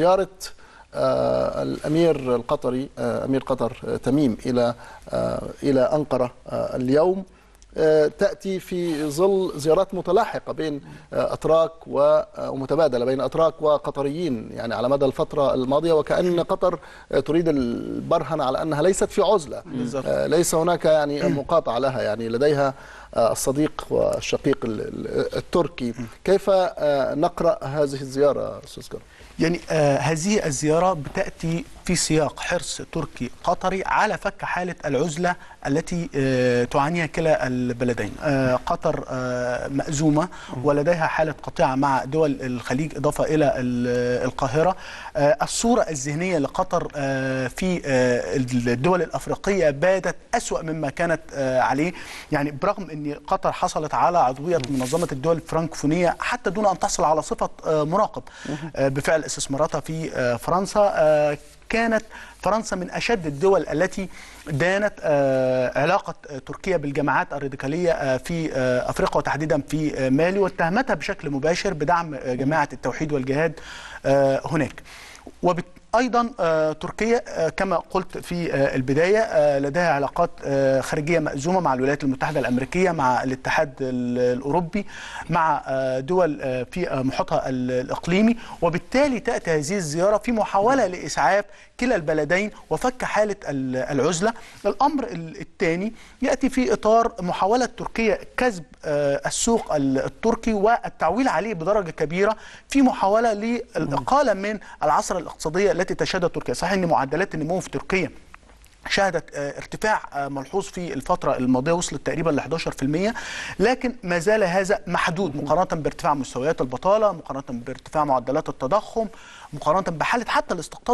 زيارة آه، الأمير القطري آه، أمير قطر آه، تميم إلى إلى أنقرة اليوم تأتي في ظل زيارات متلاحقة بين أتراك ومتبادلة بين أتراك وقطريين يعني على مدى الفترة الماضية وكأن قطر تريد البرهنة على أنها ليست في عزلة ليس هناك يعني مقاطعة لها يعني لديها الصديق والشقيق التركي كيف آه، نقرأ هذه الزيارة أستاذ كرم؟ يعني آه، هذه الزيارة بتأتي في سياق حرص تركي قطري على فك حالة العزلة التي آه، تعانيها كلا البلدين قطر مأزومة ولديها حالة قطيعة مع دول الخليج إضافة إلى القاهرة الصورة الذهنية لقطر في الدول الأفريقية بادت أسوأ مما كانت عليه يعني برغم ان قطر حصلت على عضويه منظمه الدول الفرنكفونيه حتى دون ان تحصل على صفه آه، مراقب آه، بفعل استثماراتها في آه، فرنسا كانت فرنسا من أشد الدول التي دانت آه، علاقة آه، تركيا بالجماعات الراديكالية آه، في أفريقيا وتحديدا في مالي واتهمتها بشكل مباشر بدعم جماعة التوحيد والجهاد هناك وأيضا ايضا تركيا كما قلت في البدايه لديها علاقات خارجيه مأزومه مع الولايات المتحده الامريكيه مع الاتحاد الاوروبي مع دول في محيطها الاقليمي وبالتالي تاتي هذه الزياره في محاوله لاسعاف كلا البلدين اليدين وفك حالة العزلة الأمر الثاني يأتي في إطار محاولة تركيا كسب آه، السوق التركي والتعويل عليه بدرجة كبيرة في محاولة للإقالة من العصر الاقتصادية التي تشهدها تركيا صحيح أن معدلات النمو في تركيا شهدت آه، ارتفاع آه، ملحوظ في الفترة الماضية وصلت تقريبا ل 11% لكن ما زال هذا محدود مقارنة بارتفاع مستويات البطالة مقارنة بارتفاع معدلات التضخم مقارنة بحالة حتى الاستقطاب